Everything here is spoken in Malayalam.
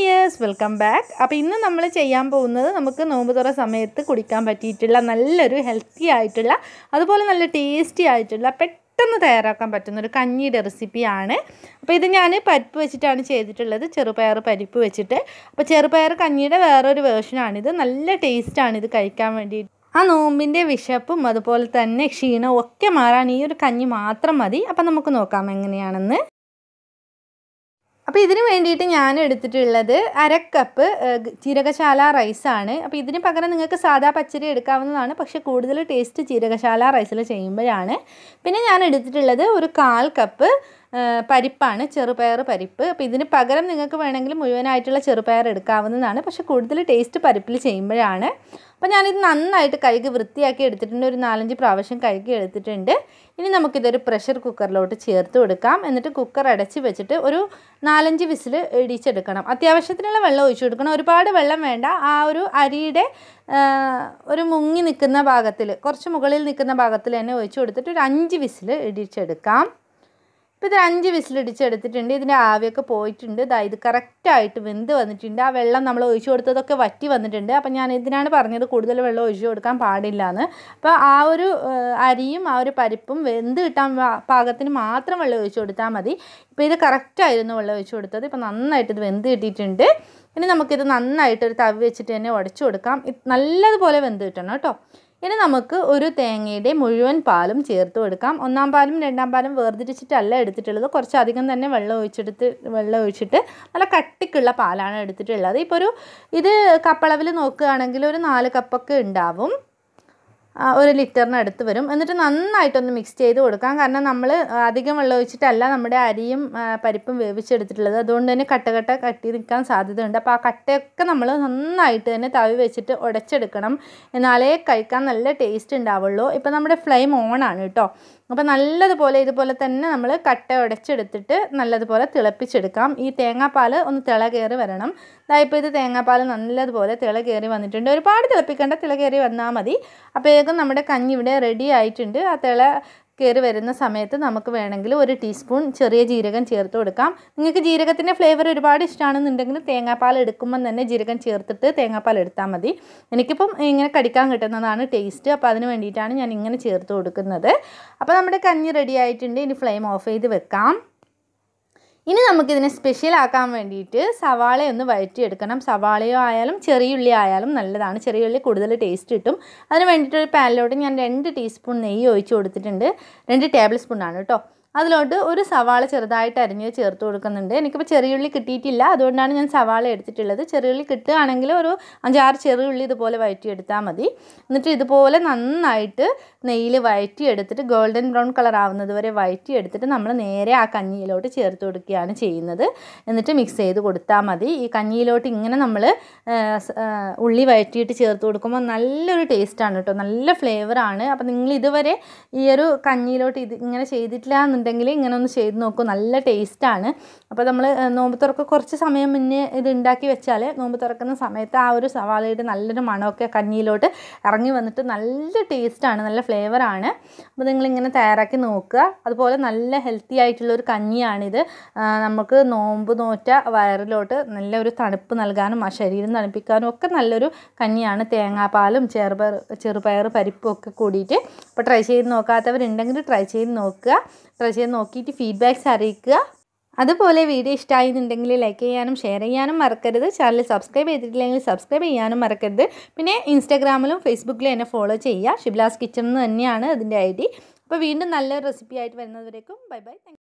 ഡിയേഴ്സ് വെൽക്കം ബാക്ക് അപ്പോൾ ഇന്ന് നമ്മൾ ചെയ്യാൻ പോകുന്നത് നമുക്ക് നോമ്പ് തുറ സമയത്ത് കുടിക്കാൻ പറ്റിയിട്ടുള്ള നല്ലൊരു ഹെൽത്തി ആയിട്ടുള്ള അതുപോലെ നല്ല ടേസ്റ്റി ആയിട്ടുള്ള പെട്ടെന്ന് തയ്യാറാക്കാൻ പറ്റുന്ന ഒരു കഞ്ഞിയുടെ റെസിപ്പിയാണ് അപ്പോൾ ഇത് ഞാൻ പരിപ്പ് വെച്ചിട്ടാണ് ചെയ്തിട്ടുള്ളത് ചെറുപയർ പരിപ്പ് വെച്ചിട്ട് അപ്പോൾ ചെറുപയർ കഞ്ഞിയുടെ വേറൊരു വേർഷനാണിത് നല്ല ടേസ്റ്റാണ് ഇത് കഴിക്കാൻ വേണ്ടിയിട്ട് ആ നോമ്പിൻ്റെ വിശപ്പും അതുപോലെ തന്നെ ക്ഷീണവും ഒക്കെ മാറാൻ ഈ ഒരു കഞ്ഞി മാത്രം മതി അപ്പം നമുക്ക് നോക്കാം എങ്ങനെയാണെന്ന് അപ്പോൾ ഇതിന് വേണ്ടിയിട്ട് ഞാൻ എടുത്തിട്ടുള്ളത് അര കപ്പ് ജീരകശാല റൈസാണ് അപ്പോൾ ഇതിന് പകരം നിങ്ങൾക്ക് സാധാ പച്ചരി എടുക്കാവുന്നതാണ് പക്ഷേ കൂടുതൽ ടേസ്റ്റ് ജീരകശാല റൈസിൽ ചെയ്യുമ്പോഴാണ് പിന്നെ ഞാൻ എടുത്തിട്ടുള്ളത് ഒരു കാൽ കപ്പ് പരിപ്പാണ് ചെറുപയർ പരിപ്പ് അപ്പോൾ ഇതിന് പകരം നിങ്ങൾക്ക് വേണമെങ്കിൽ മുഴുവനായിട്ടുള്ള ചെറുപയർ എടുക്കാവുന്നതാണ് പക്ഷേ കൂടുതൽ ടേസ്റ്റ് പരിപ്പിൽ ചെയ്യുമ്പോഴാണ് അപ്പോൾ ഞാനിത് നന്നായിട്ട് കഴുകി വൃത്തിയാക്കി എടുത്തിട്ടുണ്ട് ഒരു നാലഞ്ച് പ്രാവശ്യം കഴുകി എടുത്തിട്ടുണ്ട് ഇനി നമുക്കിതൊരു പ്രഷർ കുക്കറിലോട്ട് ചേർത്ത് കൊടുക്കാം എന്നിട്ട് കുക്കർ അടച്ച് വെച്ചിട്ട് ഒരു നാലഞ്ച് വിസിൽ ഇടിച്ചെടുക്കണം അത്യാവശ്യത്തിനുള്ള വെള്ളം ഒഴിച്ചു കൊടുക്കണം ഒരുപാട് വെള്ളം വേണ്ട ആ ഒരു അരിയുടെ ഒരു മുങ്ങി നിൽക്കുന്ന ഭാഗത്തിൽ കുറച്ച് മുകളിൽ നിൽക്കുന്ന ഭാഗത്തിൽ തന്നെ ഒഴിച്ചു കൊടുത്തിട്ട് ഒരു അഞ്ച് വിസിൽ ഇടിച്ചെടുക്കാം ഇപ്പോൾ ഇതിൽ അഞ്ച് വിസിലടിച്ചെടുത്തിട്ടുണ്ട് ഇതിൻ്റെ ആവിയൊക്കെ പോയിട്ടുണ്ട് ഇതാ ഇത് കറക്റ്റായിട്ട് വെന്ത് വന്നിട്ടുണ്ട് ആ വെള്ളം നമ്മൾ ഒഴിച്ചു കൊടുത്തതൊക്കെ വറ്റി വന്നിട്ടുണ്ട് അപ്പോൾ ഞാൻ ഇതിനാണ് പറഞ്ഞത് കൂടുതൽ വെള്ളം ഒഴിച്ചു കൊടുക്കാൻ പാടില്ല എന്ന് അപ്പോൾ ആ ഒരു അരിയും ആ ഒരു പരിപ്പും വെന്ത് കിട്ടാൻ പാകത്തിന് മാത്രം വെള്ളം ഒഴിച്ചു കൊടുത്താൽ മതി ഇപ്പോൾ ഇത് കറക്റ്റായിരുന്നു വെള്ളം ഒഴിച്ചു കൊടുത്തത് ഇപ്പോൾ നന്നായിട്ട് ഇത് വെന്ത് കിട്ടിയിട്ടുണ്ട് ഇനി നമുക്കിത് നന്നായിട്ട് ഒരു തവി വെച്ചിട്ട് തന്നെ ഉടച്ചു കൊടുക്കാം നല്ലതുപോലെ വെന്ത് കിട്ടണം കേട്ടോ ഇനി നമുക്ക് ഒരു തേങ്ങയുടെ മുഴുവൻ പാലും ചേർത്ത് കൊടുക്കാം ഒന്നാം പാലും രണ്ടാം പാലും വേർതിരിച്ചിട്ടല്ല എടുത്തിട്ടുള്ളത് കുറച്ചധികം തന്നെ വെള്ളം ഒഴിച്ചെടുത്ത് വെള്ളം ഒഴിച്ചിട്ട് നല്ല കട്ടിക്കുള്ള പാലാണ് എടുത്തിട്ടുള്ളത് ഇപ്പോൾ ഒരു ഇത് കപ്പളവിൽ നോക്കുകയാണെങ്കിൽ ഒരു നാല് കപ്പൊക്കെ ഉണ്ടാവും ഒരു ലിറ്ററിന് അടുത്ത് വരും എന്നിട്ട് നന്നായിട്ടൊന്ന് മിക്സ് ചെയ്ത് കൊടുക്കാം കാരണം നമ്മൾ അധികം വെള്ളം ഒഴിച്ചിട്ടല്ല നമ്മുടെ അരിയും പരിപ്പും വേവിച്ചെടുത്തിട്ടുള്ളത് അതുകൊണ്ട് തന്നെ കട്ട കട്ട കട്ടി നിൽക്കാൻ സാധ്യതയുണ്ട് അപ്പോൾ ആ കട്ടയൊക്കെ നമ്മൾ നന്നായിട്ട് തന്നെ തവി വെച്ചിട്ട് ഉടച്ചെടുക്കണം എന്നാലേ കഴിക്കാൻ നല്ല ടേസ്റ്റ് ഉണ്ടാവുള്ളൂ ഇപ്പോൾ നമ്മുടെ ഫ്ലെയിം ഓണാണ് കേട്ടോ അപ്പോൾ നല്ലതുപോലെ ഇതുപോലെ തന്നെ നമ്മൾ കട്ട ഉടച്ചെടുത്തിട്ട് നല്ലതുപോലെ തിളപ്പിച്ചെടുക്കാം ഈ തേങ്ങാപ്പാൽ ഒന്ന് തിള കയറി വരണം ഇതായിപ്പോൾ ഇത് തേങ്ങാപ്പാൽ നല്ലതുപോലെ തിള കയറി വന്നിട്ടുണ്ട് ഒരുപാട് തിളപ്പിക്കേണ്ട തിള കയറി വന്നാൽ മതി അപ്പോൾ പാകം നമ്മുടെ കഞ്ഞി ഇവിടെ റെഡി ആയിട്ടുണ്ട് ആ തിള കയറി വരുന്ന സമയത്ത് നമുക്ക് വേണമെങ്കിൽ ഒരു ടീസ്പൂൺ ചെറിയ ജീരകം ചേർത്ത് കൊടുക്കാം നിങ്ങൾക്ക് ജീരകത്തിൻ്റെ ഫ്ലേവർ ഒരുപാട് ഇഷ്ടമാണെന്നുണ്ടെങ്കിൽ തേങ്ങാപ്പാൽ എടുക്കുമ്പം തന്നെ ജീരകം ചേർത്തിട്ട് തേങ്ങാപ്പാൽ എടുത്താൽ മതി എനിക്കിപ്പം ഇങ്ങനെ കടിക്കാൻ കിട്ടുന്നതാണ് ടേസ്റ്റ് അപ്പോൾ അതിന് വേണ്ടിയിട്ടാണ് ഞാൻ ഇങ്ങനെ ചേർത്ത് കൊടുക്കുന്നത് അപ്പോൾ നമ്മുടെ കഞ്ഞി റെഡി ആയിട്ടുണ്ട് ഇനി ഫ്ലെയിം ഓഫ് ചെയ്ത് വെക്കാം ഇനി നമുക്കിതിനെ ആക്കാൻ വേണ്ടിയിട്ട് സവാള ഒന്ന് വഴറ്റിയെടുക്കണം സവാളയോ ആയാലും ചെറിയുള്ളി ആയാലും നല്ലതാണ് ചെറിയുള്ളി കൂടുതൽ ടേസ്റ്റ് കിട്ടും അതിന് വേണ്ടിയിട്ടൊരു പാനിലോട്ട് ഞാൻ രണ്ട് ടീസ്പൂൺ നെയ്യ് ഒഴിച്ച് കൊടുത്തിട്ടുണ്ട് രണ്ട് ടേബിൾ സ്പൂണാണ് കേട്ടോ അതിലോട്ട് ഒരു സവാള ചെറുതായിട്ട് അരിഞ്ഞ് ചേർത്ത് കൊടുക്കുന്നുണ്ട് എനിക്കിപ്പോൾ ചെറിയുള്ളി കിട്ടിയിട്ടില്ല അതുകൊണ്ടാണ് ഞാൻ സവാള എടുത്തിട്ടുള്ളത് ചെറിയുള്ളി കിട്ടുകയാണെങ്കിൽ ഒരു അഞ്ചാറ് ചെറിയുള്ളി ഇതുപോലെ വഴറ്റിയെടുത്താൽ മതി എന്നിട്ട് ഇതുപോലെ നന്നായിട്ട് നെയ്യിൽ വയറ്റി എടുത്തിട്ട് ഗോൾഡൻ ബ്രൗൺ കളർ ആവുന്നത് വരെ വയറ്റി എടുത്തിട്ട് നമ്മൾ നേരെ ആ കഞ്ഞിയിലോട്ട് ചേർത്ത് കൊടുക്കുകയാണ് ചെയ്യുന്നത് എന്നിട്ട് മിക്സ് ചെയ്ത് കൊടുത്താൽ മതി ഈ കഞ്ഞിയിലോട്ട് ഇങ്ങനെ നമ്മൾ ഉള്ളി വയറ്റിയിട്ട് ചേർത്ത് കൊടുക്കുമ്പോൾ നല്ലൊരു ടേസ്റ്റാണ് കേട്ടോ നല്ല ഫ്ലേവറാണ് അപ്പോൾ നിങ്ങൾ ഇതുവരെ ഈ ഒരു കഞ്ഞിയിലോട്ട് ഇത് ഇങ്ങനെ ചെയ്തിട്ടില്ല ഉണ്ടെങ്കിൽ ഇങ്ങനെ ഒന്ന് ചെയ്ത് നോക്കൂ നല്ല ടേസ്റ്റാണ് അപ്പോൾ നമ്മൾ നോമ്പ് തുറക്ക കുറച്ച് സമയം മുന്നേ ഇത് ഉണ്ടാക്കി വെച്ചാൽ നോമ്പ് തുറക്കുന്ന സമയത്ത് ആ ഒരു സവാളയുടെ നല്ലൊരു മണമൊക്കെ കഞ്ഞിയിലോട്ട് ഇറങ്ങി വന്നിട്ട് നല്ല ടേസ്റ്റാണ് നല്ല ഫ്ലേവറാണ് അപ്പോൾ നിങ്ങളിങ്ങനെ തയ്യാറാക്കി നോക്കുക അതുപോലെ നല്ല ഹെൽത്തി ആയിട്ടുള്ളൊരു കഞ്ഞിയാണിത് നമുക്ക് നോമ്പ് നോറ്റ വയറിലോട്ട് നല്ലൊരു തണുപ്പ് നൽകാനും ആ ശരീരം തണുപ്പിക്കാനും ഒക്കെ നല്ലൊരു കഞ്ഞിയാണ് തേങ്ങാപ്പാലും ചെറുപയർ ചെറുപയർ പരിപ്പും ഒക്കെ കൂടിയിട്ട് അപ്പോൾ ട്രൈ ചെയ്ത് നോക്കാത്തവരുണ്ടെങ്കിൽ ട്രൈ ചെയ്ത് നോക്കുക ട്രൈ ചെയ്ത് നോക്കിയിട്ട് ഫീഡ്ബാക്ക്സ് അറിയിക്കുക അതുപോലെ വീഡിയോ ഇഷ്ടമായിരുന്നുണ്ടെങ്കിൽ ലൈക്ക് ചെയ്യാനും ഷെയർ ചെയ്യാനും മറക്കരുത് ചാനൽ സബ്സ്ക്രൈബ് ചെയ്തിട്ടില്ലെങ്കിൽ സബ്സ്ക്രൈബ് ചെയ്യാനും മറക്കരുത് പിന്നെ ഇൻസ്റ്റാഗ്രാമിലും ഫേസ്ബുക്കിലും എന്നെ ഫോളോ ചെയ്യുക ഷിബ്ലാസ് കിച്ചൺ എന്ന് തന്നെയാണ് അതിൻ്റെ ഐ ഡി അപ്പോൾ വീണ്ടും നല്ല റെസിപ്പി ആയിട്ട് വരുന്നവരേക്കും ബൈ ബൈ താങ്ക്